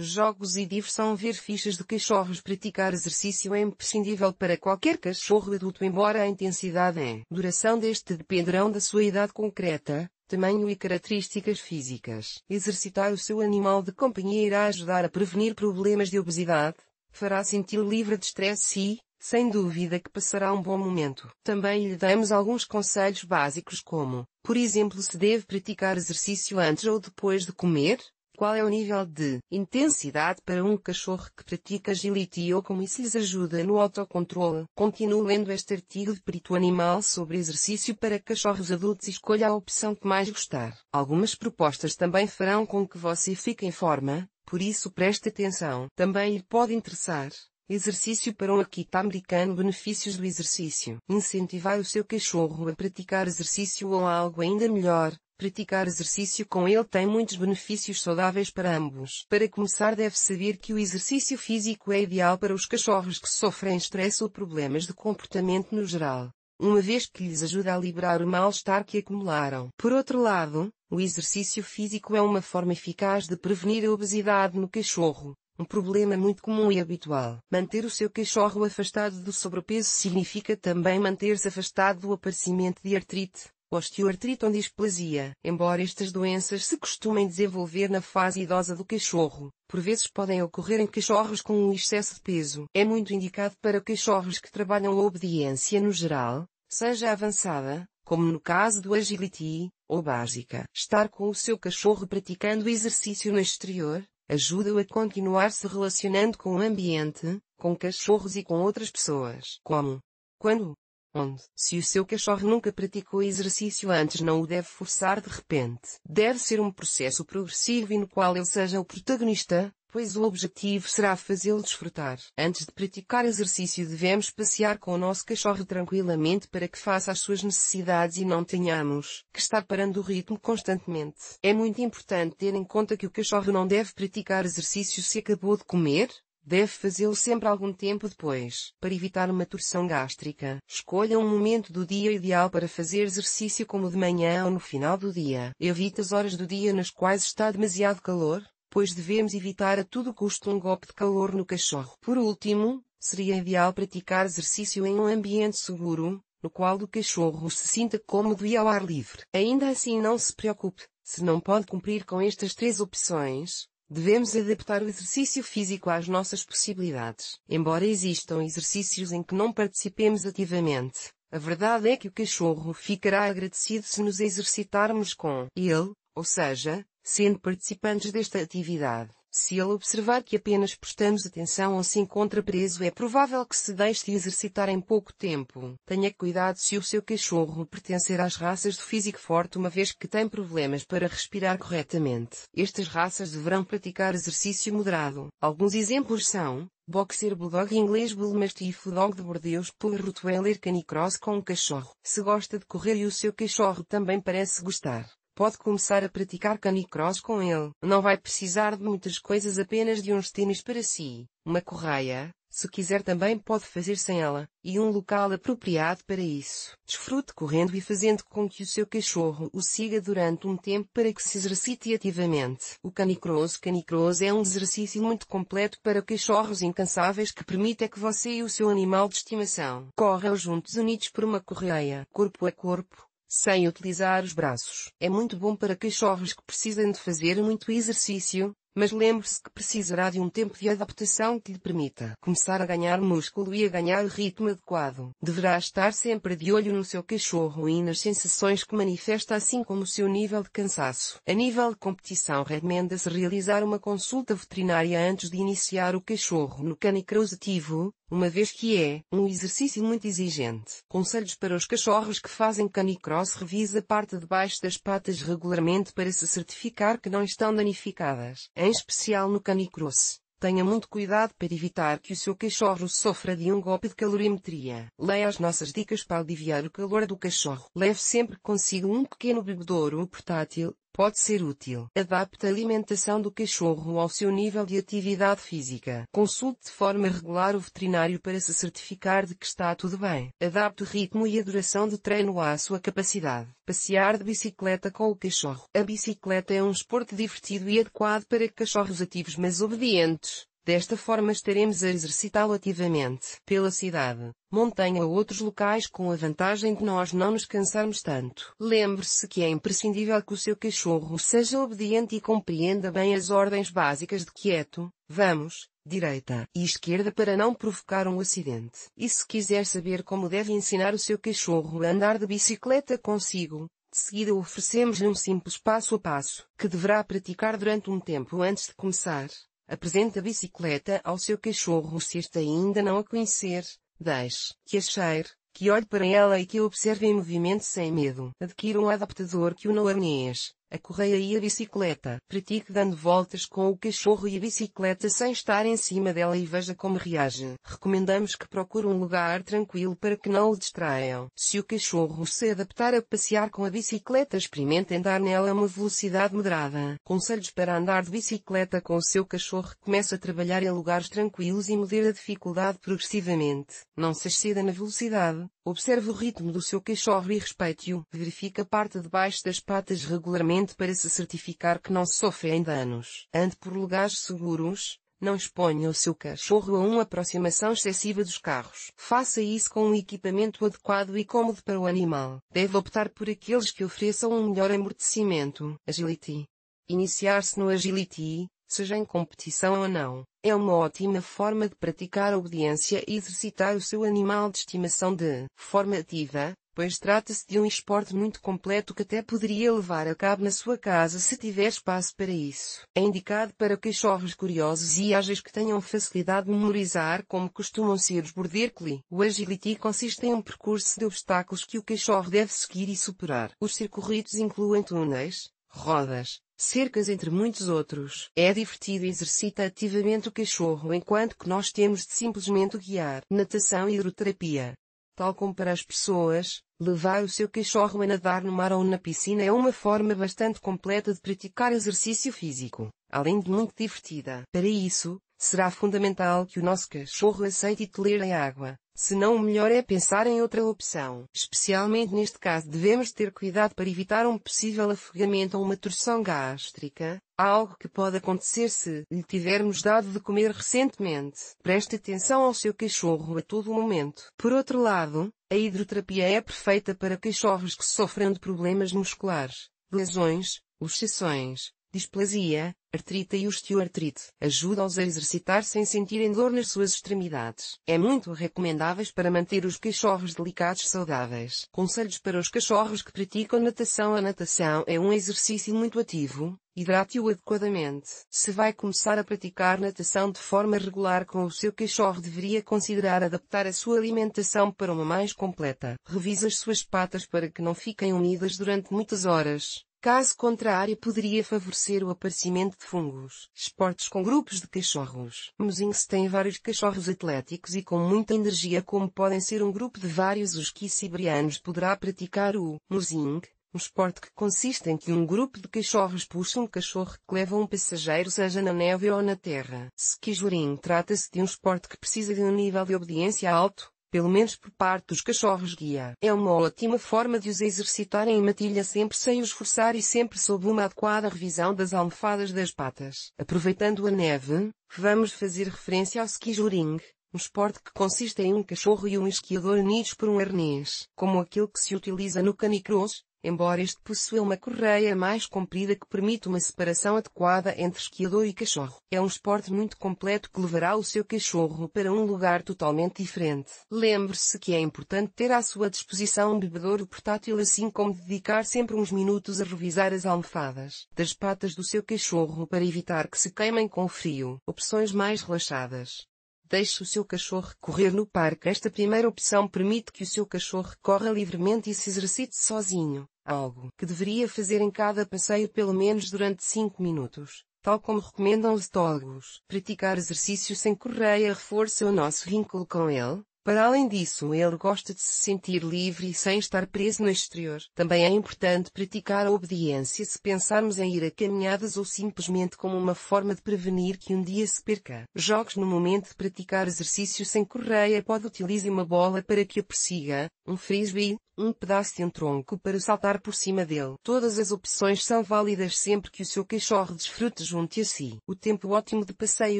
jogos e diversão ver fichas de cachorros praticar exercício é imprescindível para qualquer cachorro adulto embora a intensidade e duração deste dependerão da sua idade concreta, tamanho e características físicas. Exercitar o seu animal de companhia irá ajudar a prevenir problemas de obesidade, fará senti-lo livre de estresse e, sem dúvida que passará um bom momento. Também lhe damos alguns conselhos básicos como, por exemplo se deve praticar exercício antes ou depois de comer, qual é o nível de intensidade para um cachorro que pratica agility ou como isso lhes ajuda no autocontrole? Continue lendo este artigo de perito animal sobre exercício para cachorros adultos e escolha a opção que mais gostar. Algumas propostas também farão com que você fique em forma, por isso preste atenção. Também lhe pode interessar. Exercício para um Akita americano Benefícios do exercício. Incentivar o seu cachorro a praticar exercício ou algo ainda melhor, Praticar exercício com ele tem muitos benefícios saudáveis para ambos. Para começar, deve saber que o exercício físico é ideal para os cachorros que sofrem estresse ou problemas de comportamento no geral, uma vez que lhes ajuda a liberar o mal-estar que acumularam. Por outro lado, o exercício físico é uma forma eficaz de prevenir a obesidade no cachorro, um problema muito comum e habitual. Manter o seu cachorro afastado do sobrepeso significa também manter-se afastado do aparecimento de artrite, ou displasia, Embora estas doenças se costumem desenvolver na fase idosa do cachorro, por vezes podem ocorrer em cachorros com um excesso de peso. É muito indicado para cachorros que trabalham a obediência no geral, seja avançada, como no caso do agility, ou básica. Estar com o seu cachorro praticando exercício no exterior, ajuda-o a continuar se relacionando com o ambiente, com cachorros e com outras pessoas. Como? Quando? onde, se o seu cachorro nunca praticou exercício antes, não o deve forçar de repente. Deve ser um processo progressivo e no qual ele seja o protagonista, pois o objetivo será fazê-lo desfrutar. Antes de praticar exercício, devemos passear com o nosso cachorro tranquilamente para que faça as suas necessidades e não tenhamos que estar parando o ritmo constantemente. É muito importante ter em conta que o cachorro não deve praticar exercício se acabou de comer, Deve fazê-lo sempre algum tempo depois, para evitar uma torção gástrica. Escolha um momento do dia ideal para fazer exercício como de manhã ou no final do dia. Evite as horas do dia nas quais está demasiado calor, pois devemos evitar a todo custo um golpe de calor no cachorro. Por último, seria ideal praticar exercício em um ambiente seguro, no qual o cachorro se sinta cómodo e ao ar livre. Ainda assim não se preocupe, se não pode cumprir com estas três opções, Devemos adaptar o exercício físico às nossas possibilidades. Embora existam exercícios em que não participemos ativamente, a verdade é que o cachorro ficará agradecido se nos exercitarmos com ele, ou seja, sendo participantes desta atividade. Se ele observar que apenas prestamos atenção ou se encontra preso, é provável que se deixe de exercitar em pouco tempo. Tenha cuidado se o seu cachorro pertencer às raças de físico forte, uma vez que tem problemas para respirar corretamente. Estas raças deverão praticar exercício moderado. Alguns exemplos são Boxer Bulldog inglês Bull Mastiff Dog de Bordeus Pool Rottweiler Canicross com um cachorro. Se gosta de correr e o seu cachorro também parece gostar, pode começar a praticar canicross com ele. Não vai precisar de muitas coisas, apenas de uns tênis para si, uma correia, se quiser também pode fazer sem ela, e um local apropriado para isso. Desfrute correndo e fazendo com que o seu cachorro o siga durante um tempo para que se exercite ativamente. O canicross canicross é um exercício muito completo para cachorros incansáveis que permite que você e o seu animal de estimação corram juntos unidos por uma correia, corpo a corpo, sem utilizar os braços. É muito bom para cachorros que precisam de fazer muito exercício, mas lembre-se que precisará de um tempo de adaptação que lhe permita começar a ganhar músculo e a ganhar ritmo adequado. Deverá estar sempre de olho no seu cachorro e nas sensações que manifesta, assim como o seu nível de cansaço. A nível de competição, recomenda-se realizar uma consulta veterinária antes de iniciar o cachorro no canicroso ativo, uma vez que é um exercício muito exigente. Conselhos para os cachorros que fazem canicross revisa a parte de baixo das patas regularmente para se certificar que não estão danificadas, em especial no canicross. Tenha muito cuidado para evitar que o seu cachorro sofra de um golpe de calorimetria. Leia as nossas dicas para aliviar o calor do cachorro. Leve sempre consigo um pequeno bebedouro portátil, pode ser útil. Adapte a alimentação do cachorro ao seu nível de atividade física. Consulte de forma regular o veterinário para se certificar de que está tudo bem. Adapte o ritmo e a duração de treino à sua capacidade. Passear de bicicleta com o cachorro. A bicicleta é um esporte divertido e adequado para cachorros ativos mas obedientes. Desta forma estaremos a exercitá-lo ativamente pela cidade, montanha ou outros locais com a vantagem de nós não nos cansarmos tanto. Lembre-se que é imprescindível que o seu cachorro seja obediente e compreenda bem as ordens básicas de quieto, vamos, direita e esquerda para não provocar um acidente. E se quiser saber como deve ensinar o seu cachorro a andar de bicicleta consigo, de seguida oferecemos-lhe um simples passo a passo, que deverá praticar durante um tempo antes de começar. Apresenta a bicicleta ao seu cachorro se este ainda não a conhecer, deixe que a cheire, que olhe para ela e que a observe em movimento sem medo. Adquira um adaptador que o não arnês, a correia e a bicicleta. Pratique dando voltas com o cachorro e a bicicleta sem estar em cima dela e veja como reage. Recomendamos que procure um lugar tranquilo para que não o distraiam. Se o cachorro se adaptar a passear com a bicicleta, experimente andar nela uma velocidade moderada. Conselhos para andar de bicicleta com o seu cachorro. Comece a trabalhar em lugares tranquilos e medir a dificuldade progressivamente. Não se exceda na velocidade. Observe o ritmo do seu cachorro e respeite-o. Verifique a parte de baixo das patas regularmente para se certificar que não sofrem danos. Ande por lugares seguros, não exponha o seu cachorro a uma aproximação excessiva dos carros. Faça isso com um equipamento adequado e cômodo para o animal. Deve optar por aqueles que ofereçam um melhor amortecimento. Agility. Iniciar-se no Agility, seja em competição ou não, é uma ótima forma de praticar a obediência e exercitar o seu animal de estimação de forma ativa, pois trata-se de um esporte muito completo que até poderia levar a cabo na sua casa se tiver espaço para isso. É indicado para cachorros curiosos e ágeis que tenham facilidade de memorizar como costumam ser os border collie. O agility consiste em um percurso de obstáculos que o cachorro deve seguir e superar. Os circuitos incluem túneis, rodas, cercas entre muitos outros. É divertido e exercita ativamente o cachorro enquanto que nós temos de simplesmente guiar. Natação e hidroterapia. Tal como para as pessoas, levar o seu cachorro a nadar no mar ou na piscina é uma forma bastante completa de praticar exercício físico, além de muito divertida. Para isso, será fundamental que o nosso cachorro aceite e tolere a água, se não o melhor é pensar em outra opção. Especialmente neste caso devemos ter cuidado para evitar um possível afogamento ou uma torção gástrica, algo que pode acontecer se lhe tivermos dado de comer recentemente. Preste atenção ao seu cachorro a todo momento. Por outro lado, a hidroterapia é perfeita para cachorros que sofrem de problemas musculares, lesões, luxações, displasia, Artrite e osteoartrite. Ajuda-os a exercitar sem sentirem dor nas suas extremidades. É muito recomendáveis para manter os cachorros delicados saudáveis. Conselhos para os cachorros que praticam natação. A natação é um exercício muito ativo, hidrate-o adequadamente. Se vai começar a praticar natação de forma regular com o seu cachorro, deveria considerar adaptar a sua alimentação para uma mais completa. Revise as suas patas para que não fiquem úmidas durante muitas horas. Caso contrário, poderia favorecer o aparecimento de fungos. Esportes com grupos de cachorros. Mozinhos tem vários cachorros atléticos e com muita energia, como podem ser um grupo de vários os que siberianos poderá praticar o mozing, um esporte que consiste em que um grupo de cachorros puxa um cachorro que leva um passageiro seja na neve ou na terra. Ski trata-se de um esporte que precisa de um nível de obediência alto, pelo menos por parte dos cachorros-guia. É uma ótima forma de os exercitarem em matilha sempre sem os forçar e sempre sob uma adequada revisão das almofadas das patas. Aproveitando a neve, vamos fazer referência ao ski juring, um esporte que consiste em um cachorro e um esquiador unidos por um arnês, como aquele que se utiliza no canicross, embora este possua uma correia mais comprida que permite uma separação adequada entre esquiador e cachorro. É um esporte muito completo que levará o seu cachorro para um lugar totalmente diferente. Lembre-se que é importante ter à sua disposição um bebedouro portátil assim como dedicar sempre uns minutos a revisar as almofadas das patas do seu cachorro para evitar que se queimem com frio. Opções mais relaxadas. Deixe o seu cachorro correr no parque. Esta primeira opção permite que o seu cachorro corra livremente e se exercite sozinho, algo que deveria fazer em cada passeio pelo menos durante 5 minutos, tal como recomendam os tólogos. Praticar exercício sem correia é reforça o nosso vínculo com ele, para além disso, ele gosta de se sentir livre e sem estar preso no exterior. Também é importante praticar a obediência se pensarmos em ir a caminhadas ou simplesmente como uma forma de prevenir que um dia se perca. Jogos no momento de praticar exercício sem correia pode utilizar uma bola para que o persiga, um frisbee, um pedaço de um tronco para saltar por cima dele. Todas as opções são válidas sempre que o seu cachorro desfrute junto a si. O tempo ótimo de passeio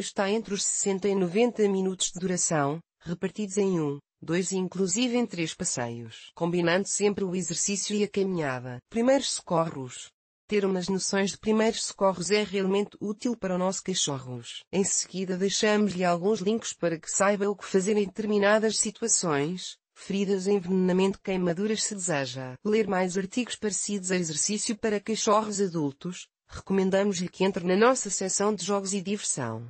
está entre os 60 e 90 minutos de duração, repartidos em um, dois e inclusive em três passeios, combinando sempre o exercício e a caminhada. Primeiros socorros. Ter umas noções de primeiros socorros é realmente útil para o nosso cachorros. Em seguida deixamos-lhe alguns links para que saiba o que fazer em determinadas situações, feridas, envenenamento, queimaduras se deseja. Ler mais artigos parecidos a exercício para cachorros adultos, recomendamos-lhe que entre na nossa seção de jogos e diversão.